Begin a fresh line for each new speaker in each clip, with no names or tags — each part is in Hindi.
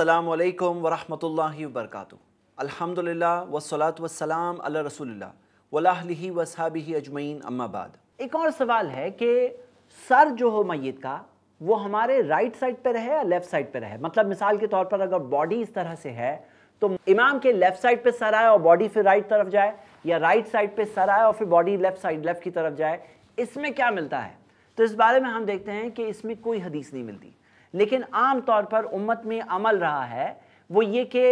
अल्लाम वरहमल वर्क अलहमदिल्ला वसलात वसलाम अल रसोल्ला वलाही वसाबी अजमैन अम्माबाद एक और सवाल है कि सर जो हो मैत का वो हमारे राइट साइड पे रहे या लेफ़्ट साइड पे रहे मतलब मिसाल के तौर पर अगर बॉडी इस तरह से है तो इमाम के लेफ़्ट साइड पे सर आए और बॉडी फिर राइट तरफ जाए या राइट साइड पे सर आए और फिर बॉडी लेफ़्ट साइड लेफ़्ट की तरफ जाए इसमें क्या मिलता है तो इस बारे में हम देखते हैं कि इसमें कोई हदीस नहीं मिलती लेकिन आम तौर पर उम्मत में अमल रहा है वो ये कि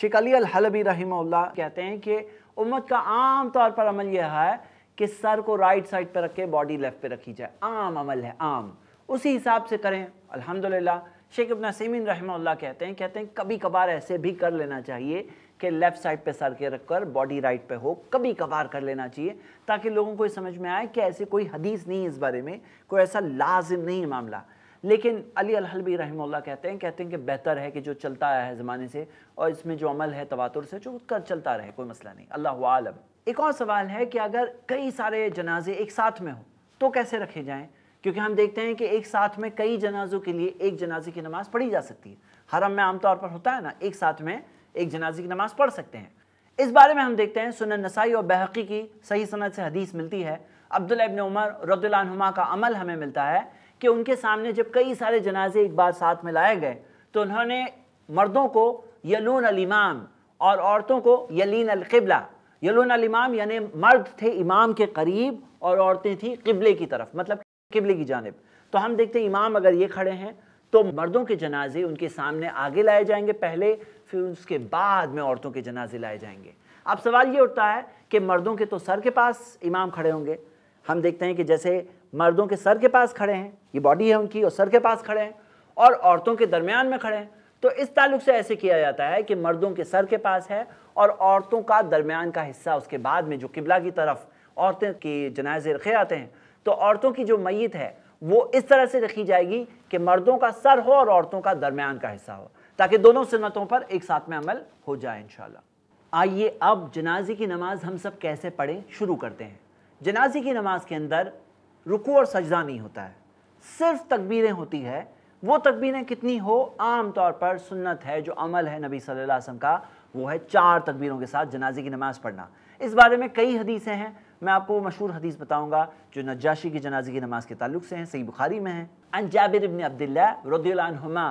शिकली अल हलबी रही कहते हैं कि उम्मत का आम तौर पर अमल यह है कि सर को राइट साइड पर रख के बॉडी लेफ़्ट पे रखी जाए आम अमल है आम उसी हिसाब से करें अल्हम्दुलिल्लाह शेख अब नसीमिन रहमल्ला कहते हैं कहते हैं कभी कभार ऐसे भी कर लेना चाहिए कि लेफ़्ट साइड पे सर के रखकर बॉडी राइट पे हो कभी कभार कर लेना चाहिए ताकि लोगों को समझ में आए कि ऐसी कोई हदीस नहीं इस बारे में कोई ऐसा लाजिम नहीं मामला लेकिन अली अलहलबी रही कहते हैं कहते हैं कि बेहतर है कि जो चलता आया है ज़माने से और इसमें जो अमल है तवातुर से जो कर चलता रहे कोई मसला नहीं अल्लाह आलम एक और सवाल है कि अगर कई सारे जनाजे एक साथ में हो तो कैसे रखे जाएँ क्योंकि हम देखते हैं कि एक साथ में कई जनाजों के लिए एक जनाजे की नमाज़ पढ़ी जा सकती है हरम में आमतौर पर होता है ना एक साथ में एक जनाजे की नमाज़ पढ़ सकते हैं इस बारे में हम देखते हैं सुन नसाई और बहकी की सही सनत से हदीस मिलती है अब्दुल्ला इबन उमर रदुल्लानुमा का अमल हमें मिलता है कि उनके सामने जब कई सारे जनाजे एक बार साथ में लाए गए तो उन्होंने मर्दों को यलून इमाम और औरतों को यलीन अलकबला यलून अल इमाम यानी मर्द थे इमाम के करीब और औरतें थी किबले की तरफ मतलब किबले की जानब तो हम देखते हैं इमाम अगर ये खड़े हैं तो मर्दों के जनाजे उनके सामने आगे लाए जाएंगे पहले फिर उसके बाद में औरतों के जनाजे लाए जाएंगे अब सवाल ये उठता है कि मर्दों के तो सर के पास इमाम खड़े होंगे हम देखते हैं कि जैसे मर्दों के सर के पास खड़े हैं ये बॉडी है उनकी और सर के पास खड़े हैं और औरतों के दरमियान में खड़े हैं तो इस ताल्लुक से ऐसे किया जाता है कि मर्दों के सर के पास है और औरतों का दरमियान का हिस्सा उसके बाद में जो किबला की तरफ औरतें के जनाजे रखे जाते हैं तो औरतों की जो मैत है वो इस तरह से रखी जाएगी कि मर्दों का सर हो और औरतों का दरमियान का हिस्सा हो ताकि दोनों सन्नतों पर एक साथ में अमल हो जाए इन आइए अब जनाजे की नमाज हम सब कैसे पढ़ें शुरू करते हैं जनाजे की नमाज के अंदर रुकू और सजदा नहीं होता है सिर्फ तकबीरें होती है वो तकबीरें कितनी हो आम तौर पर सुन्नत है जो अमल है नबी सल्लल्लाहु अलैहि वसल्लम का वो है चार तकबीरों के साथ जनाजे की नमाज़ पढ़ना इस बारे में कई हदीसें हैं मैं आपको वो मशहूर हदीस बताऊंगा जो नजाशी की जनाजे की नमाज के ताल्लुक से हैं सही बुखारी में हैं अन जाबिर इबन अब्दुल्ला रदीलानुमा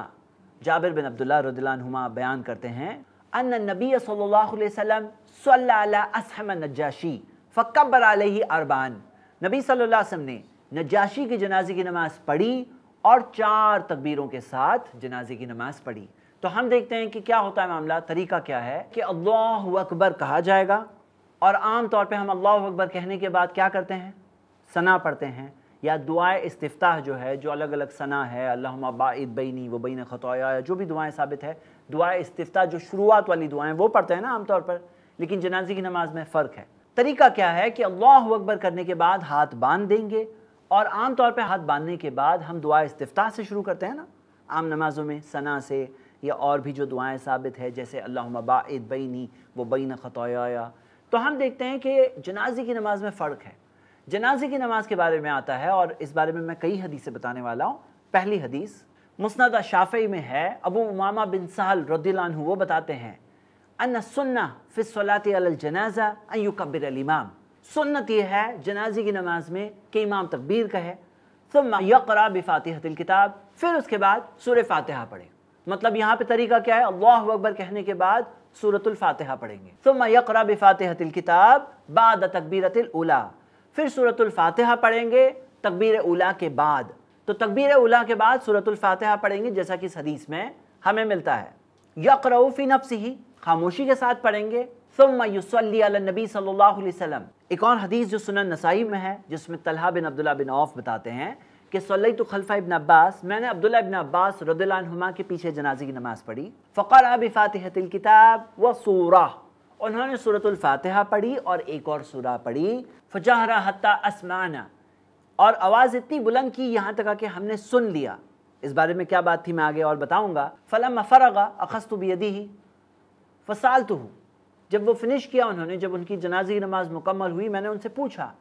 जाबिर बिन अब्दुल्ला रदीलानुमा बयान करते हैं अन नबी सल्लल्लाहु अलैहि वसल्लम सल्ला असहम नजाशी फ़कबर अलैहि अरबान नबी सल्लल्लाहु अलैहि वसल्लम ने नजाशी की जनाजे की नमाज़ पढ़ी और चार तकबीरों के साथ जनाजे की नमाज़ पढ़ी तो हम देखते हैं कि क्या होता है मामला तरीका क्या है कि अल्लाह अकबर कहा जाएगा और आम तौर पे हम अल्लाह अकबर कहने के बाद क्या करते हैं सना पढ़ते हैं या दुआ इस्ताह जो है जो अलग अलग सना है अल्लाह बाद बैनी व बैन ख़तोया जो भी दुआएं साबित है दुआ इस्ताह जो शुरुआत वाली दुआएं वो पढ़ते हैं ना आमतौर पर लेकिन जनाजे की नमाज में फ़र्क है तरीका क्या है कि अल्लाह अकबर करने के बाद हाथ बांध देंगे और आम तौर पे हाथ बांधने के बाद हम दुआ इस्तफ़ा से शुरू करते हैं ना आम नमाज़ों में सना से या और भी जो दुआएं साबित है जैसे अल्लाह बाद बैनी वो बैन ख़तया तो हम देखते हैं कि जनाजे की नमाज़ में फ़र्क है जनाजे की नमाज़ के बारे में आता है और इस बारे में मैं कई हदीसें बताने वाला हूँ पहली हदीस मुस्ंदा शाफ़ी में है अबू उमामा बिन सहल रद्दीलान वो बताते हैं अन सुन्ना फ़िसलात अलजनाजा अन युकबर इमाम सुन्नत यह है जनाजे की नमाज में कि इमाम तकबीर कहे सुम यकरा बिफातिहतिल किताब फिर उसके बाद सूर फातहा पढ़े मतलब यहाँ पर तरीका क्या है अल्लाह अकबर कहने के बाद सूरतुल पढ़ेंगे सुम यकरा किताब बाद तकबीरतिल फिर सूरतुल पढ़ेंगे तकबीर उला के बाद तो तकबीर उला के बाद सूरतुल पढ़ेंगे जैसा कि इस हदीस में हमें मिलता है यकरऊ फ़ी नफ्स ही खामोशी के साथ पढ़ेंगे नबी सल्लल्लाहु अलैहि वसल्लम एक और हदीस जो सुनन नसाई में है जिसमें Talha bin Abdullah bin Auf बताते हैं कि सल्लई तो खलफा इबन अब्बास मैंने अब्दुल्ला इबन अब्बास रदुल्लामा के पीछे जनाजे की नमाज़ पढ़ी फ़कर अब फ़ातिहतिल किताब व सूरा उन्होंने सूरतुल्फातिहा पढ़ी और एक और सूरा पढ़ी फ़जहरा हत्ता असमाना और आवाज़ इतनी बुलंद की यहाँ तक कि हमने सुन लिया इस बारे में क्या बात थी मैं आगे और बताऊँगा फ़लम फ़रगा अखस्तु बियदी ही फसाल तो हूँ जब वो फिनिश किया उन्होंने जब उनकी जनाजी नमाज मुकम्मल हुई मैंने उनसे पूछा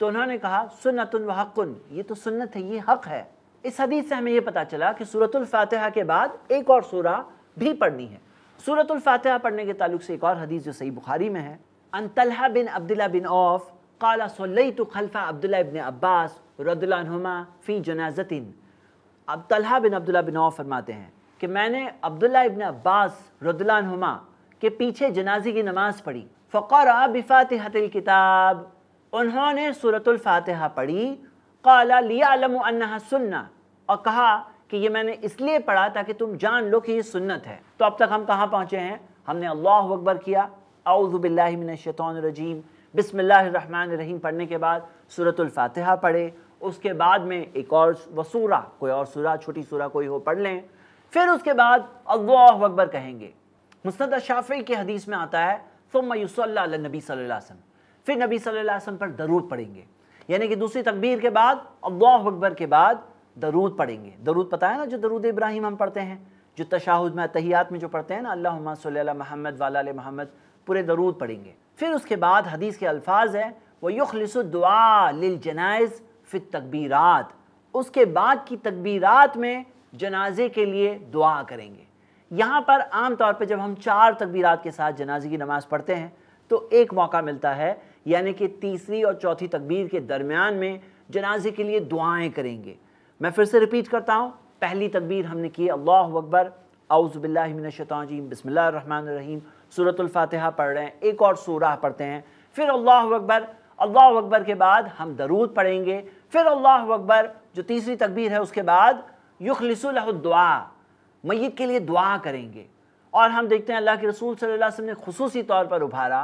तो उन्होंने कहा सुन्नतुन व ये तो सुन्नत है ये हक़ है इस हदीस से हमें ये पता चला कि सूरतुल्फातहा के बाद एक और सूरा भी पढ़नी है सूरतुल्फातहा पढ़ने के तल्ल से एक और हदीस जो सही बुखारी में है अनतलह बिन अब्दुल्ला बिन औफ काला सोलई तो खलफा अब्दुल्ला बिन अब्बास रदुल्लानुमा फ़ी जनाजतिन अब Talha bin Abdullah bin Auf फरमाते हैं कि मैंने अब्दुल्ला इबन अब्बास रदुल्लानुमा के पीछे जनाजे की नमाज पढ़ी फ़क़रा बिफ़ातिल किताब उन्होंने सूरतफ़ातहा पढ़ी कला लिया सुन्ना और कहा कि ये मैंने इसलिए पढ़ा ताकि तुम जान लो कि ये सुन्नत है तो अब तक हम कहाँ पहुँचे हैं हमने अल्लाह अकबर किया अउज़बिल्लिमिनशैतरजीम बिसमीम पढ़ने के बाद सूरतफ़ातहा पढ़े उसके बाद में एक और वसूरा कोई और सूरा छोटी सूरा कोई हो पढ़ लें फिर उसके बाद अल्लाह अकबर कहेंगे मुस्द शाफी की हदीस में आता है फ़ुम यूसल्ला नबी वसम फिर नबी वसम पर दरूद पढ़ेंगे यानी कि दूसरी तकबीर के बाद अल्लाह अकबर के बाद दरूद पढ़ेंगे दरूद पता है ना जो दरूद इब्राहिम हम पढ़ते हैं जो तशाहुद में तहियात में जो पढ़ते हैं ना अल्लाह सल महमद वाल महमद पूरे दरूद पढ़ेंगे फिर उसके बाद हदीस के अल्फाज हैं वह युखलसुदुआ लिलजनाइज फिर तकबीरत उसके बाद की तकबीरत में जनाजे के लिए दुआ करेंगे यहाँ पर आमतौर पर जब हम चार तकबीरात के साथ जनाजे की नमाज़ पढ़ते हैं तो एक मौका मिलता है यानी कि तीसरी और चौथी तकबीर के दरमियान में जनाजे के लिए दुआएं करेंगे मैं फिर से रिपीट करता हूँ पहली तकबीर हमने की अल्लाह अकबर अउज़बिल्लिमिनशतम बसमीम सूरतफ़ातहा पढ़ रहे हैं एक और सूरह पढ़ते हैं फिर अल्लाह अकबर अल्लाह अकबर के बाद हम दरूद पढ़ेंगे फिर अल्लाह अकबर जो तीसरी तकबीर है उसके बाद युखलसुलह दुआ मैत के लिए दुआ करेंगे और हम देखते हैं अल्लाह के रसूल सल्लल्लाहु अलैहि वसल्लम ने खसूसी तौर पर उभारा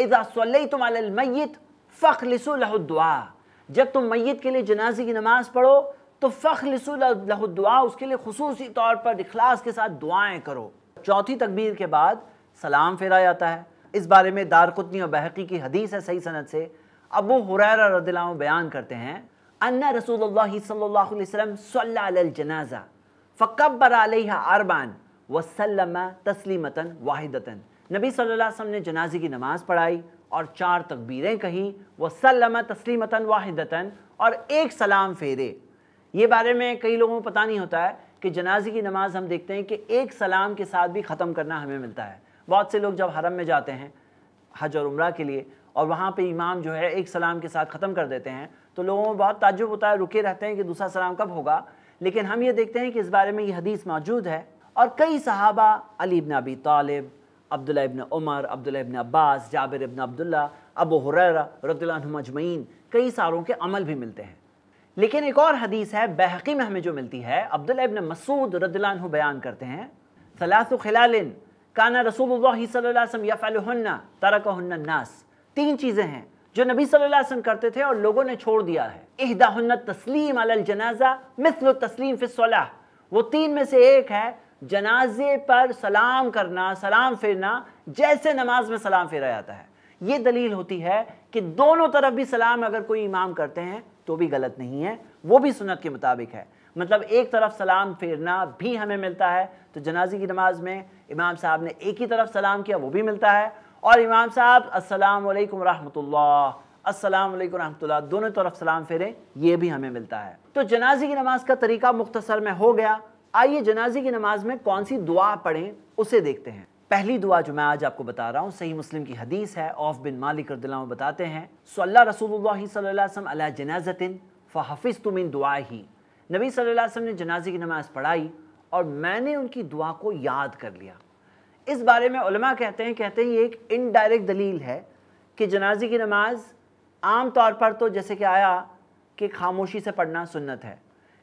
इजा इज़ासमैत फ़खलसुलहुद्दुआ जब तुम मैत के लिए जनाजे की नमाज़ पढ़ो तो फ़खलसुलहुद्दुआ उसके लिए खसूसी तौर पर इखलास के साथ दुआएँ करो चौथी तकबीर के बाद सलाम फेरा जाता है इस बारे में दारकुतनी और बहकी की हदीस है सही सनत से अबू हुरैरा रदिल्लाहु बयान करते हैं अन्ना रसूलुल्लाह सल्लल्लाहु अलैहि वसल्लम सल्ला अल जनाजा फ़कबर अरबान वसलम तस्लीमता वाहिदता नबी सल्लल्लाहु अलैहि वसल्लम ने जनाजे की नमाज़ पढ़ाई और चार तकबीरें कहीं वसलम तस्लीमता वाहिदता और एक सलाम फेरे ये बारे में कई लोगों को पता नहीं होता है कि जनाजे की नमाज़ हम देखते हैं कि एक सलाम के साथ भी ख़त्म करना हमें मिलता है बहुत से लोग जब हरम में जाते हैं हज और उम्र के लिए और वहाँ पे इमाम जो है एक सलाम के साथ ख़त्म कर देते हैं तो लोगों में बहुत ताजुब होता है रुके रहते हैं कि दूसरा सलाम कब होगा लेकिन हम ये देखते हैं कि इस बारे में ये हदीस मौजूद है और कई सहाबा अली इबन अबी तालिब अब्दुल्ला इबन उमर अब्दुल्ला इबन अब्बास जाबिर इबन अब्दुल्ला अबू हुररा रदमजमैन कई सारों के अमल भी मिलते हैं लेकिन एक और हदीस है बहकी में हमें जो मिलती है अब्दुल्ला इबन मसूद रदलान बयान करते हैं सलासु खिलालिन काना रसूल सल्लम यफ़लहन्ना नास तीन चीज़ें हैं जो नबी सल्लल्लाहु अलैहि वसल्लम करते थे और लोगों ने छोड़ दिया है इहदाहन तस्लीम अल जनाजा मिसल तस्लीम फिसलाह वो तीन में से एक है जनाजे पर सलाम करना सलाम फेरना जैसे नमाज में सलाम फेरा जाता है ये दलील होती है कि दोनों तरफ भी सलाम अगर कोई इमाम करते हैं तो भी गलत नहीं है वो भी सुनत के मुताबिक है मतलब एक तरफ सलाम फेरना भी हमें मिलता है तो जनाजे की नमाज में इमाम साहब ने एक ही तरफ सलाम किया वो भी मिलता है और इमाम साहब अस्सलाम वालेकुम रहमतुल्लाह अस्सलाम वालेकुम रहमतुल्लाह दोनों तरफ सलाम फेरें ये भी हमें मिलता है तो जनाजे की नमाज का तरीका मुख्तसर में हो गया आइए जनाजे की नमाज में कौन सी दुआ पढ़ें उसे देखते हैं पहली दुआ जो मैं आज आपको बता रहा हूँ सही मुस्लिम की हदीस है औफ बिन मालिक रदिल्ला बताते हैं सल्ला रसूल सल्लम अला जनाजतिन फ़ाफ़िज़ तुम इन दुआ ही नबी सल्लल्लाहु अलैहि वसल्लम ने जनाजे की नमाज़ पढ़ाई और मैंने उनकी दुआ को याद कर लिया इस बारे में उलमा कहते हैं कहते हैं ये एक इनडायरेक्ट दलील है कि जनाजे की नमाज आम तौर पर तो जैसे कि आया कि खामोशी से पढ़ना सुन्नत है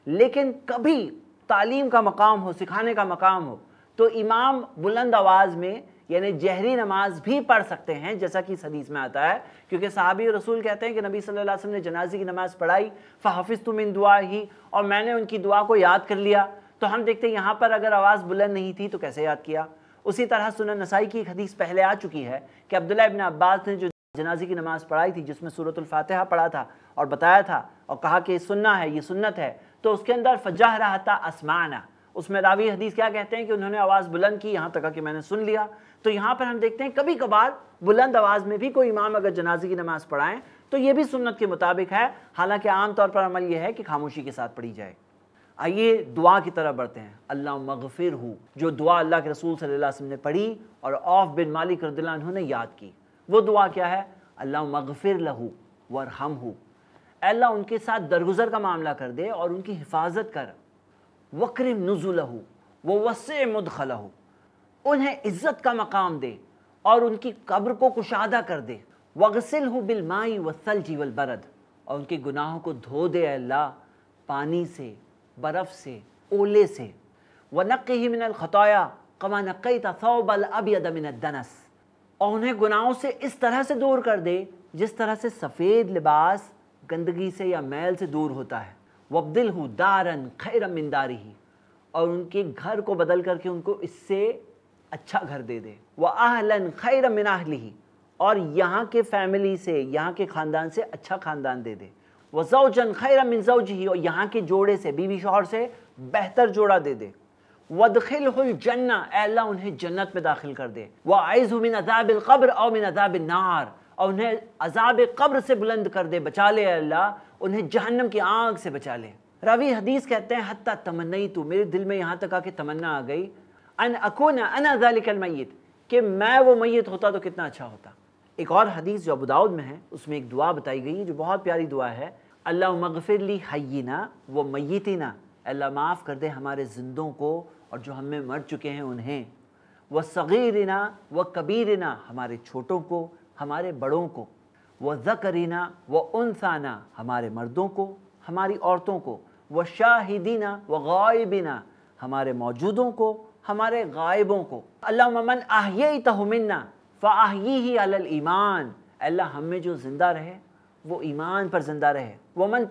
लेकिन कभी तालीम का मकाम हो सिखाने का मकाम हो तो इमाम बुलंद आवाज़ में यानी जहरी नमाज भी पढ़ सकते हैं जैसा कि इस हदीस में आता है क्योंकि साहबी रसूल कहते हैं कि नबी सल्लल्लाहु अलैहि वसल्लम ने जनाजे की नमाज पढ़ाई फ़ाफ़िज़ तुम इन दुआ ही और मैंने उनकी दुआ को याद कर लिया तो हम देखते हैं यहाँ पर अगर आवाज़ बुलंद नहीं थी तो कैसे याद किया उसी तरह सुन नसाई की एक हदीस पहले आ चुकी है कि अब्दुल्ला इबन अब्बास ने जो जनाजे की नमाज़ पढ़ाई थी जिसमें सूरतफातहा पढ़ा था और बताया था और कहा कि सुनना है ये सुन्नत है तो उसके अंदर फजाह रहा था आसमाना उसमें रावी हदीस क्या कहते हैं कि उन्होंने आवाज़ बुलंद की यहाँ तक कि मैंने सुन लिया तो यहाँ पर हम देखते हैं कभी कभार बुलंद आवाज़ में भी कोई इमाम अगर जनाजे की नमाज़ पढ़ाएँ तो ये भी सुन्नत के मुताबिक है हालांकि आमतौर पर अमल यह है कि खामोशी के साथ पढ़ी जाए आइए दुआ की तरफ बढ़ते हैं अल्लाह मगफिर हो जो दुआ अल्लाह के रसूल सल्लल्लाहु अलैहि वसल्लम ने पढ़ी और ऑफ बिन मालिक रदिल्ला ने याद की वो दुआ क्या है अल्लाह मगफिर लहू वर हम हो अल्लाह उनके साथ दरगुजर का मामला कर दे और उनकी हिफाजत कर वक्रम नजुलहू वो वस हो उन्हें इज़्ज़त का मकाम दे और उनकी कब्र को कुशादा कर दे वगसिल हो बिलमाई वसल जीवल बरद और उनके गुनाहों को धो दे अल्लाह पानी से बर्फ़ से ओले से व नक़ ही मिनल ख़तोया कमा नक़ई तौबल अब यदमिनदनस और उन्हें गुनाहों से इस तरह से दूर कर दे जिस तरह से सफ़ेद लिबास गंदगी से या मैल से दूर होता है वब्दिल हूँ दारन खैर मिनदारी ही और उनके घर को बदल करके उनको इससे अच्छा घर दे दे वह आहलन खैर मिनाहली ही और यहाँ के फैमिली से यहाँ के ख़ानदान से अच्छा ख़ानदान दे दे वजौजन खैर मिन जौजही और यहाँ के जोड़े से बीवी शोहर से बेहतर जोड़ा दे दे वदखिल जन्ना अल्लाह उन्हें जन्नत में दाखिल कर दे व आइज मिन अजाब कब्र और मिन अजाब नार और उन्हें अजाब कब्र से बुलंद कर दे बचा ले अल्लाह उन्हें जहन्नम की आग से बचा ले रवि हदीस कहते हैं हत्ता तमन्नई तू मेरे दिल में यहाँ तक आके तमन्ना आ गई अन अकोना अन अजालिकल मैत कि मैं वो मैत होता तो कितना अच्छा होता एक और हदीस जो अबूदाऊद में है उसमें एक दुआ बताई गई है जो बहुत प्यारी दुआ है अल्लाह मगफिरली हयना व मैतना अल्लाह माफ़ कर दे हमारे जिंदों को और जो हमें मर चुके हैं उन्हें व सग़ीरना व कबीरना हमारे छोटों को हमारे बड़ों को व ज़करीना व उनसाना हमारे मर्दों को हमारी औरतों को व शाहिदीना व गायबिना हमारे मौजूदों को हमारे गायबों को अल्लाह ममन आहिया तहमन्ना फ़ाही ही ईमान अल्लाह हम में जो ज़िंदा रहे वो ईमान पर ज़िंदा रहे वमन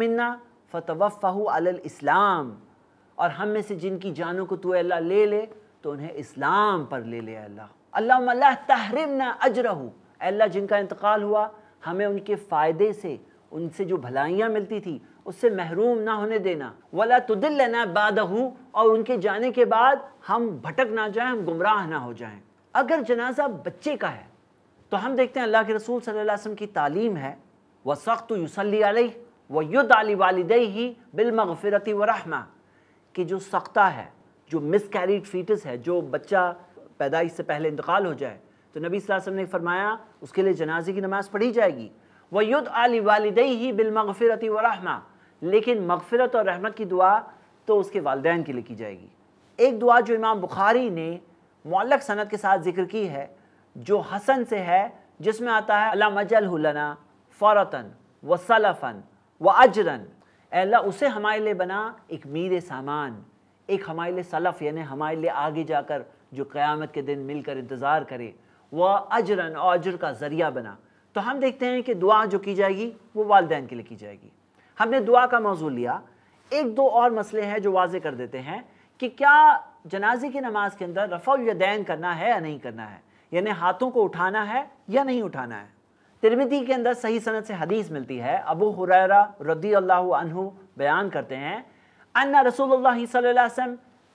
मन्ना फ़तवफ़ाहू अल इस्लाम और हम में से जिनकी जानों को तू अल्लाह ले ले तो उन्हें इस्लाम पर ले ले अल्लाह अल्लाह ना न अजरहू अल्लाह जिनका इंतकाल हुआ हमें उनके फ़ायदे से उनसे जो भलाइयाँ मिलती थी उससे महरूम ना होने देना वला तुदिल ना बादहू और उनके जाने के बाद हम भटक ना जाएं हम गुमराह ना हो जाएं अगर जनाजा बच्चे का है तो हम देखते हैं अल्लाह के रसूल सल्लल्लाहु अलैहि वसल्लम की तालीम है वह सख्त युसली व युद्ध अली वालद ही बिलमगफ़रती वरहमा कि जो सख्ता है जो मिस कैरीड फीटस है जो बच्चा पैदाइश से पहले इंतकाल हो जाए तो नबी वसल्लम ने फरमाया उसके लिए जनाजे की नमाज़ पढ़ी जाएगी व युद्ध अली वालद ही बिलमगफ़रती वरहमा लेकिन मगफ़रत और रहमत की दुआ तो उसके वालदेन के लिए की जाएगी एक दुआ जो इमाम बुखारी ने मौलक सनत के साथ जिक्र की है जो हसन से है जिसमें आता है अला मजल हुलना फ़ौरतन व सलफ़न व अजरन अल्लाह उसे हमारे लिए बना एक मीर सामान एक हमारे लिए सलफ़ यानी हमारे लिए आगे जाकर जो क़यामत के दिन मिलकर इंतज़ार करे वह अजरन और अजर का ज़रिया बना तो हम देखते हैं कि दुआ जो की जाएगी वो वालदेन के लिए की जाएगी हमने दुआ का मौजू लिया एक दो और मसले हैं जो वाजे कर देते हैं कि क्या जनाजे की नमाज के अंदर रफ़ादैन करना है या नहीं करना है यानी हाथों को उठाना है या नहीं उठाना है तिरमिती के अंदर सही सनत से हदीस मिलती है अबू हुरैरा रदी अल्लाह अनहु बयान करते हैं अन्ना रसूलुल्लाह वसम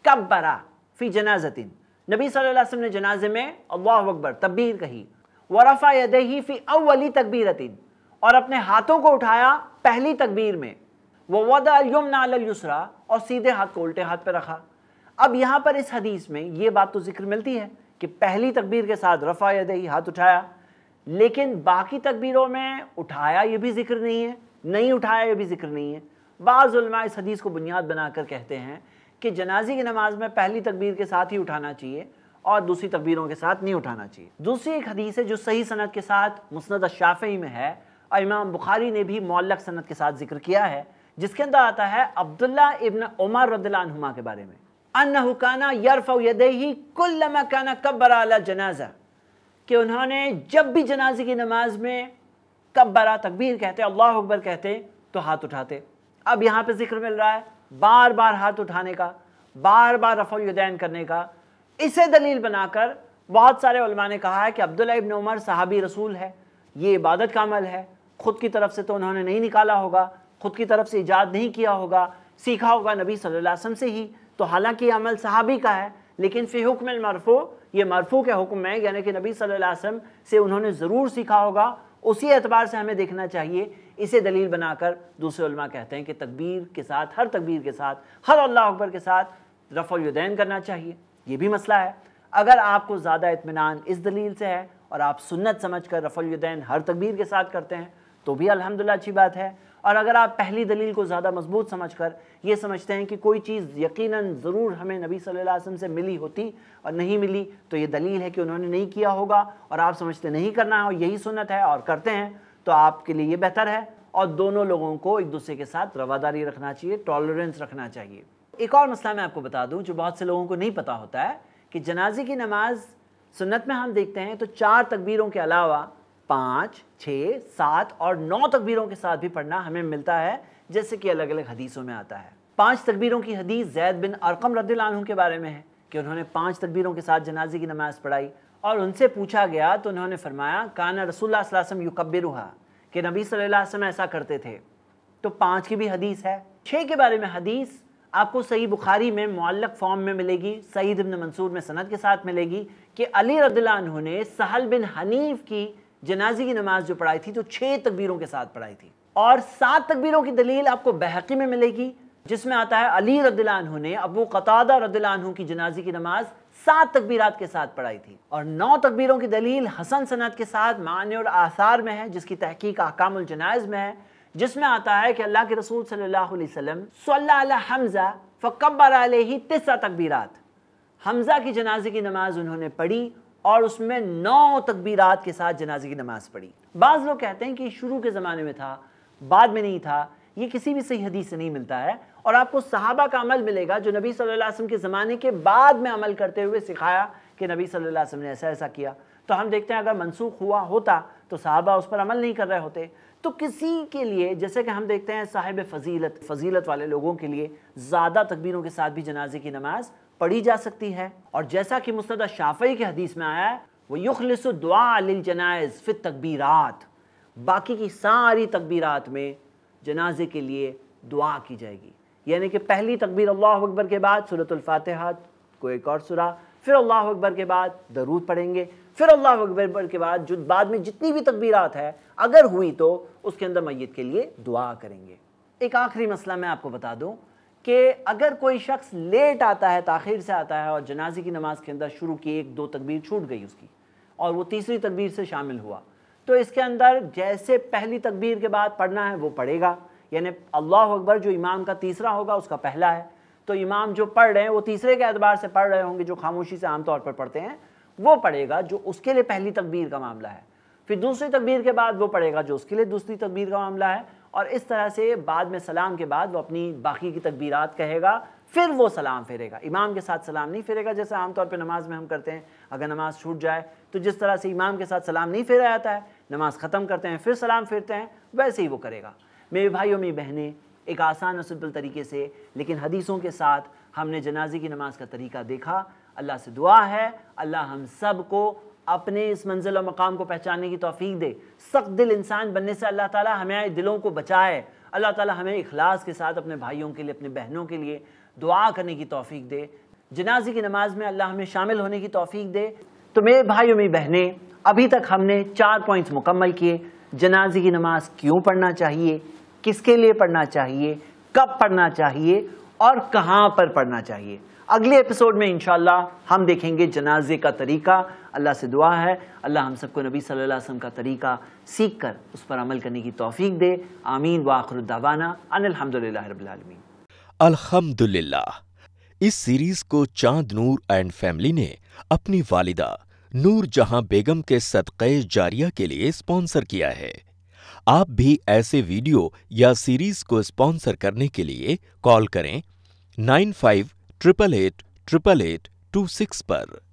कब बरा फ़ी जनाजतिन नबी सल्लम ने जनाजे में अल्लाह अकबर तकबीर कही व वरफ़ा दही फ़ी अवली तकबीरतिन और अपने हाथों को उठाया पहली तकबीर में वदा यमुना अलयुसरा और सीधे हाथ को उल्टे हाथ पर रखा अब यहाँ पर इस हदीस में ये बात तो जिक्र मिलती है कि पहली तकबीर के साथ रफ़ा दही हाथ उठाया लेकिन बाकी तकबीरों में उठाया ये भी जिक्र नहीं है नहीं उठाया ये भी जिक्र नहीं है बाज़ा इस हदीस को बुनियाद बनाकर कहते हैं कि जनाजे की नमाज में पहली तकबीर के साथ ही उठाना चाहिए और दूसरी तकबीरों के साथ नहीं उठाना चाहिए दूसरी एक हदीस है जो सही सनत के साथ मुस्ंद शाफ़ी में है और इमाम बुखारी ने भी मौलक सनत के साथ जिक्र किया है जिसके अंदर आता है अब्दुल्ला इबन उमर रदलानुमा के बारे में अनहुकाना यरफ़ यदही कुल्लमा काना कब्बर आला जनाजा कि उन्होंने जब भी जनाजे की नमाज में कब्बरा तकबीर कहते अल्लाह अकबर कहते तो हाथ उठाते अब यहाँ पे जिक्र मिल रहा है बार बार हाथ उठाने का बार बार रफ़ुलदैन करने का इसे दलील बनाकर बहुत सारे उलमा ने कहा है कि अब्दुल्ला इबन उमर साहबी रसूल है ये इबादत का अमल है ख़ुद की तरफ से तो उन्होंने नहीं निकाला होगा ख़ुद की तरफ से ईजाद नहीं किया होगा सीखा होगा नबी सल्लल्लाहु अलैहि वसल्लम से ही तो हालांकि अमल सहाबी का है लेकिन फिर हुक्म मरफ़ो ये मरफ़ू के हुक्म में यानी कि नबी सल्लल्लाहु से उन्होंने ज़रूर सीखा होगा उसी एतबार से हमें देखना चाहिए इसे दलील बनाकर दूसरे कहते हैं कि तकबीर के साथ हर तकबीर के साथ हर अल्लाह अकबर के साथ रफ़ुलदैन करना चाहिए ये भी मसला है अगर आपको ज़्यादा इतमान इस दलील से है और आप सुन्नत समझ कर रफ़ुलदैन हर तकबीर के साथ करते हैं तो भी अलहमदिल्ला अच्छी बात है और अगर आप पहली दलील को ज़्यादा मजबूत समझ कर ये समझते हैं कि कोई चीज़ यकीन ज़रूर हमें नबी सल्लल्लाहु अलैहि वसल्लम से मिली होती और नहीं मिली तो ये दलील है कि उन्होंने नहीं किया होगा और आप समझते नहीं करना है और यही सुनत है और करते हैं तो आपके लिए ये बेहतर है और दोनों लोगों को एक दूसरे के साथ रवादारी रखना चाहिए टॉलरेंस रखना चाहिए एक और मसला मैं आपको बता दूं जो बहुत से लोगों को नहीं पता होता है कि जनाजे की नमाज सुन्नत में हम देखते हैं तो चार तकबीरों के अलावा पाँच छः सात और नौ तकबीरों के साथ भी पढ़ना हमें मिलता है जैसे कि अलग अलग हदीसों में आता है पाँच तकबीरों की हदीस जैद बिन अरकम रदू के बारे में है कि उन्होंने पाँच तकबीरों के साथ जनाजे की नमाज़ पढ़ाई और उनसे पूछा गया तो उन्होंने फरमाया काना रसूल वसम कि नबी सल्लल्लाहु ऐसा करते थे तो पाँच की भी हदीस है छः के बारे में हदीस आपको सही बुखारी में मौलक फॉर्म में मिलेगी सईद इबन मंसूर में सनत के साथ मिलेगी कि अली रदू ने सहल बिन हनीफ की जनाजे की नमाज जो पढ़ाई थी तो छः तकबीरों के साथ पढ़ाई थी और सात तकबीरों की दलील आपको बहकी में मिलेगी जिसमें आता है अली रद्दू ने अबू कतादा रद्दू की जनाजे की नमाज सात तकबीरात के साथ पढ़ाई थी और नौ तकबीरों की दलील हसन सनत के साथ मान और आसार में है जिसकी तहकीक अकामुल जनाज में है जिसमें आता है कि अल्लाह के रसूल सल्लल्लाहु अलैहि वसल्लम सल्ला हमज़ा फ़कबर ही तिसा तकबीरात हमज़ा की जनाजे की नमाज उन्होंने पढ़ी और उसमें नौ तकबीरात के साथ जनाजे की नमाज़ पढ़ी बाज़ लोग कहते हैं कि शुरू के ज़माने में था बाद में नहीं था ये किसी भी सही हदीस से नहीं मिलता है और आपको सहाबा का अमल मिलेगा जो नबी सल्लल्लाहु अलैहि वसल्लम के ज़माने के बाद में अमल करते हुए सिखाया कि नबी सल्लल्लाहु अलैहि वसल्लम ने ऐसा ऐसा किया तो हम देखते हैं अगर मनसूख हुआ होता तो सहाबा उस पर अमल नहीं कर रहे होते तो किसी के लिए जैसे कि हम देखते हैं साहिब फजीलत फजीलत वाले लोगों के लिए ज़्यादा तकबीरों के साथ भी जनाजे की नमाज़ पढ़ी जा सकती है और जैसा कि मुस्तद शाफई के हदीस में आया है वह युखलिस दुआ जनाइज फिर तकबीरात बाकी की सारी तकबीरात में जनाजे के लिए दुआ की जाएगी यानी कि पहली तकबीर अल्लाह अकबर के बाद सूरतफ़ातहा को एक और सुरा फिर अल्लाह अकबर के बाद दरूद पढ़ेंगे फिर अल्लाह अकबर के बाद जो बाद में जितनी भी तकबीरत है अगर हुई तो उसके अंदर मैत के लिए दुआ करेंगे एक आखिरी मसला मैं आपको बता दूँ कि अगर कोई शख्स लेट आता है ताखिर से आता है और जनाजे की नमाज के अंदर शुरू की एक दो तकबीर छूट गई उसकी और वो तीसरी तकबीर से शामिल हुआ तो इसके अंदर जैसे पहली तकबीर के बाद पढ़ना है वो पढ़ेगा यानी अल्लाह अकबर जो इमाम का तीसरा होगा उसका पहला है तो इमाम जो पढ़ रहे हैं वो तीसरे के अतबार से पढ़ रहे होंगे जो खामोशी से आमतौर पर पढ़ते हैं वो पढ़ेगा जो उसके लिए पहली तकबीर का मामला है फिर दूसरी तकबीर के बाद वो पढ़ेगा जो उसके लिए दूसरी तकबीर का मामला है और इस तरह से बाद में सलाम के बाद वो अपनी बाकी की तकबीरात कहेगा फिर वो सलाम फेरेगा इमाम के साथ सलाम नहीं फेरेगा जैसे आमतौर पर नमाज में हम करते हैं अगर नमाज छूट जाए तो जिस तरह से इमाम के साथ सलाम नहीं फेरा जाता है नमाज ख़त्म करते हैं फिर सलाम फेरते हैं वैसे ही वो करेगा मेरे भाइयों मेरी बहनें एक आसान और सिंपल तरीके से लेकिन हदीसों के साथ हमने जनाजे की नमाज का तरीका देखा अल्लाह से दुआ है अल्लाह हम सब को अपने इस मंजिल और मकाम को पहचानने की तोफ़ी दे सख्त दिल इंसान बनने से अल्लाह ताला हमें दिलों को बचाए अल्लाह ताला हमें इखलास के साथ अपने भाइयों के लिए अपने बहनों के लिए दुआ करने की तोफ़ी दे जनाजे की नमाज में अल्लाह हमें शामिल होने की तोफ़ी दे तो मेरे भाई और मेरी बहनें अभी तक हमने चार पॉइंट्स मुकम्मल किए जनाजे की नमाज क्यों पढ़ना चाहिए किसके लिए पढ़ना चाहिए कब पढ़ना चाहिए और कहाँ पर पढ़ना चाहिए अगले एपिसोड में इनशाला हम देखेंगे जनाजे का तरीका अल्लाह से दुआ है अल्लाह हम सबको नबी सल्लल्लाहु अलैहि वसल्लम का तरीका सीख कर उस पर अमल करने की तौफीक दे आमीन वाखरुद्दावाना अनिलहमदिल्ला अलहमदुल्ला इस सीरीज को चांद नूर एंड फैमिली ने अपनी वालिदा नूर जहां बेगम के सदक़े जारिया के लिए स्पॉन्सर किया है आप भी ऐसे वीडियो या सीरीज को स्पॉन्सर करने के लिए कॉल करें nine five triple eight triple eight two six पर